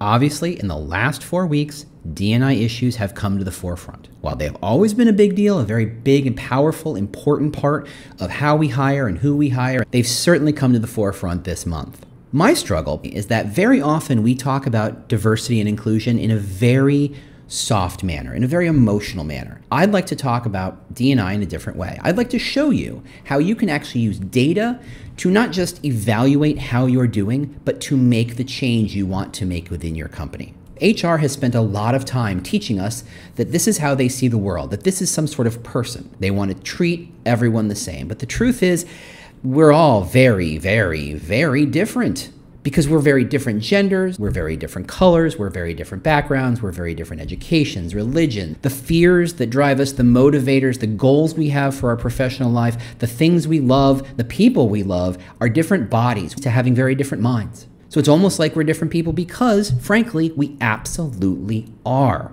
Obviously, in the last four weeks, DNI issues have come to the forefront. While they have always been a big deal, a very big and powerful, important part of how we hire and who we hire, they've certainly come to the forefront this month. My struggle is that very often we talk about diversity and inclusion in a very soft manner, in a very emotional manner. I'd like to talk about DNI in a different way. I'd like to show you how you can actually use data to not just evaluate how you're doing, but to make the change you want to make within your company. HR has spent a lot of time teaching us that this is how they see the world, that this is some sort of person. They want to treat everyone the same. But the truth is, we're all very, very, very different because we're very different genders, we're very different colors, we're very different backgrounds, we're very different educations, religions, the fears that drive us, the motivators, the goals we have for our professional life, the things we love, the people we love, are different bodies to having very different minds. So it's almost like we're different people because, frankly, we absolutely are.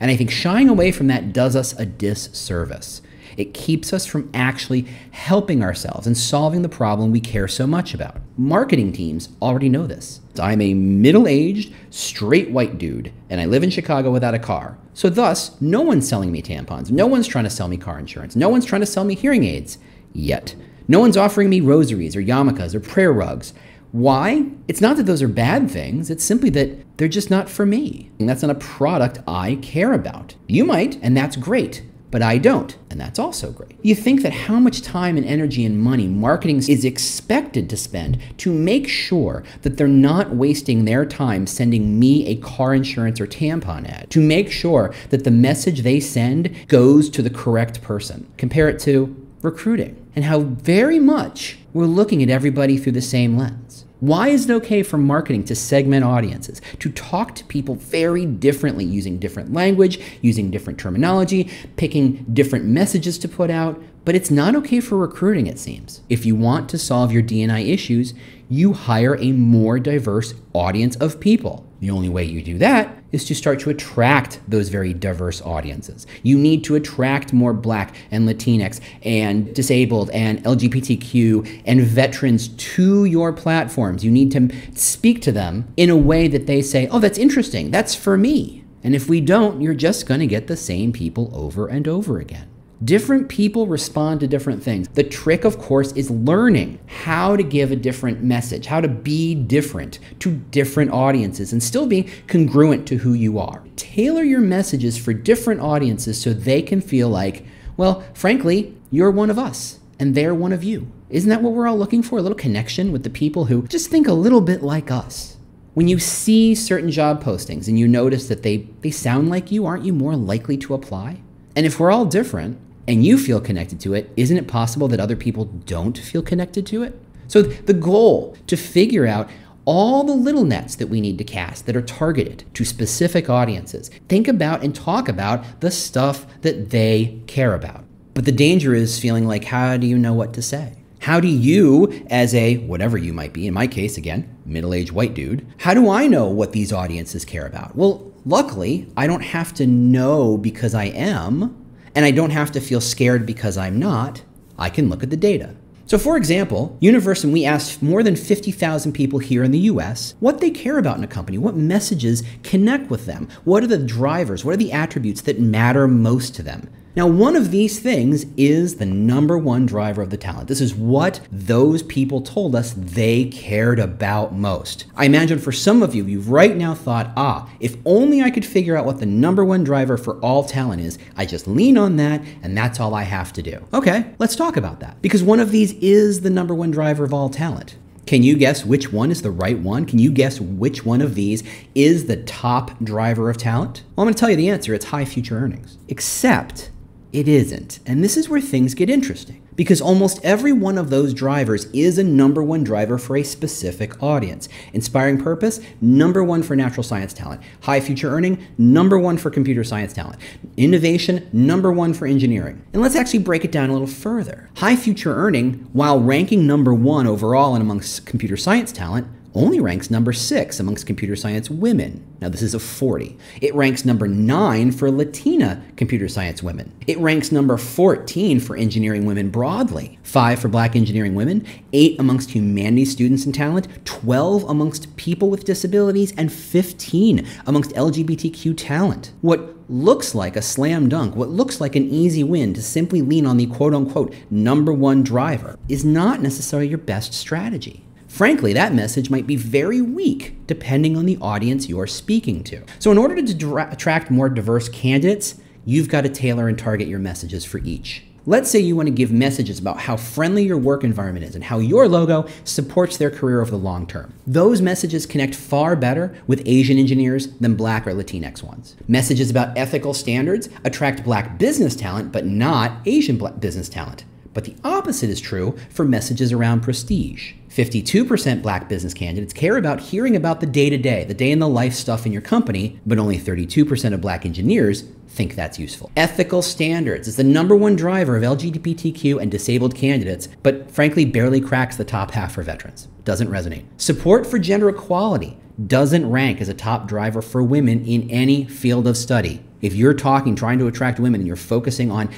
And I think shying away from that does us a disservice. It keeps us from actually helping ourselves and solving the problem we care so much about. Marketing teams already know this. I'm a middle aged, straight white dude, and I live in Chicago without a car. So, thus, no one's selling me tampons. No one's trying to sell me car insurance. No one's trying to sell me hearing aids yet. No one's offering me rosaries or yarmulkes or prayer rugs. Why? It's not that those are bad things, it's simply that they're just not for me. And that's not a product I care about. You might, and that's great but I don't, and that's also great. You think that how much time and energy and money marketing is expected to spend to make sure that they're not wasting their time sending me a car insurance or tampon ad, to make sure that the message they send goes to the correct person. Compare it to recruiting and how very much we're looking at everybody through the same lens. Why is it okay for marketing to segment audiences, to talk to people very differently using different language, using different terminology, picking different messages to put out? But it's not okay for recruiting, it seems. If you want to solve your DNI issues, you hire a more diverse audience of people. The only way you do that is to start to attract those very diverse audiences. You need to attract more Black and Latinx and disabled and LGBTQ and veterans to your platforms. You need to speak to them in a way that they say, oh, that's interesting, that's for me. And if we don't, you're just going to get the same people over and over again. Different people respond to different things. The trick, of course, is learning how to give a different message, how to be different to different audiences and still being congruent to who you are. Tailor your messages for different audiences so they can feel like, well, frankly, you're one of us and they're one of you. Isn't that what we're all looking for? A little connection with the people who just think a little bit like us. When you see certain job postings and you notice that they, they sound like you, aren't you more likely to apply? And if we're all different, and you feel connected to it, isn't it possible that other people don't feel connected to it? So the goal to figure out all the little nets that we need to cast that are targeted to specific audiences. Think about and talk about the stuff that they care about. But the danger is feeling like, how do you know what to say? How do you, as a whatever you might be, in my case, again, middle aged white dude, how do I know what these audiences care about? Well, luckily, I don't have to know because I am and I don't have to feel scared because I'm not, I can look at the data. So, for example, Universum, we asked more than 50,000 people here in the US what they care about in a company, what messages connect with them, what are the drivers, what are the attributes that matter most to them. Now, one of these things is the number one driver of the talent. This is what those people told us they cared about most. I imagine for some of you, you've right now thought, ah, if only I could figure out what the number one driver for all talent is, I just lean on that and that's all I have to do. Okay, let's talk about that. Because one of these is the number one driver of all talent. Can you guess which one is the right one? Can you guess which one of these is the top driver of talent? Well, I'm gonna tell you the answer it's high future earnings. Except, it isn't. And this is where things get interesting because almost every one of those drivers is a number one driver for a specific audience. Inspiring purpose, number one for natural science talent. High future earning, number one for computer science talent. Innovation, number one for engineering. And let's actually break it down a little further. High future earning, while ranking number one overall and amongst computer science talent, only ranks number 6 amongst computer science women. Now, this is a 40. It ranks number 9 for Latina computer science women. It ranks number 14 for engineering women broadly, 5 for black engineering women, 8 amongst humanities students and talent, 12 amongst people with disabilities, and 15 amongst LGBTQ talent. What looks like a slam dunk, what looks like an easy win to simply lean on the quote unquote number one driver, is not necessarily your best strategy. Frankly, that message might be very weak depending on the audience you're speaking to. So, in order to attract more diverse candidates, you've got to tailor and target your messages for each. Let's say you want to give messages about how friendly your work environment is and how your logo supports their career over the long term. Those messages connect far better with Asian engineers than black or Latinx ones. Messages about ethical standards attract black business talent, but not Asian business talent. But the opposite is true for messages around prestige. 52% black business candidates care about hearing about the day to day, the day in the life stuff in your company, but only 32% of black engineers think that's useful. Ethical standards is the number one driver of LGBTQ and disabled candidates, but frankly barely cracks the top half for veterans. Doesn't resonate. Support for gender equality doesn't rank as a top driver for women in any field of study. If you're talking, trying to attract women, and you're focusing on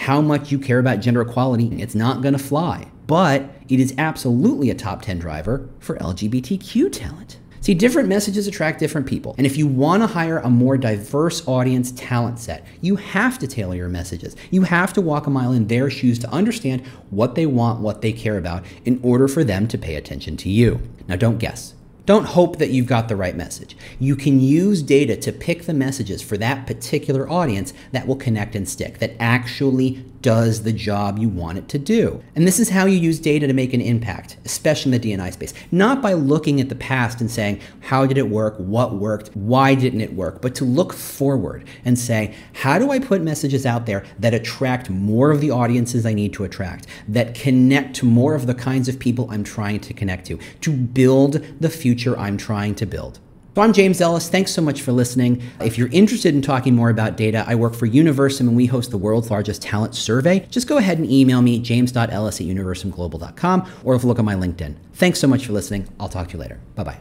how much you care about gender equality, it's not going to fly. But it is absolutely a top 10 driver for LGBTQ talent. See, different messages attract different people. And if you want to hire a more diverse audience talent set, you have to tailor your messages. You have to walk a mile in their shoes to understand what they want, what they care about, in order for them to pay attention to you. Now, don't guess. Don't hope that you've got the right message. You can use data to pick the messages for that particular audience that will connect and stick, that actually does the job you want it to do. And this is how you use data to make an impact, especially in the DNI space. Not by looking at the past and saying, how did it work? What worked? Why didn't it work? But to look forward and say, how do I put messages out there that attract more of the audiences I need to attract, that connect to more of the kinds of people I'm trying to connect to, to build the future future I'm trying to build. So I'm James Ellis. Thanks so much for listening. If you're interested in talking more about data, I work for Universum and we host the world's largest talent survey. Just go ahead and email me, james.ellis at universumglobal.com, or look on my LinkedIn. Thanks so much for listening. I'll talk to you later. Bye bye.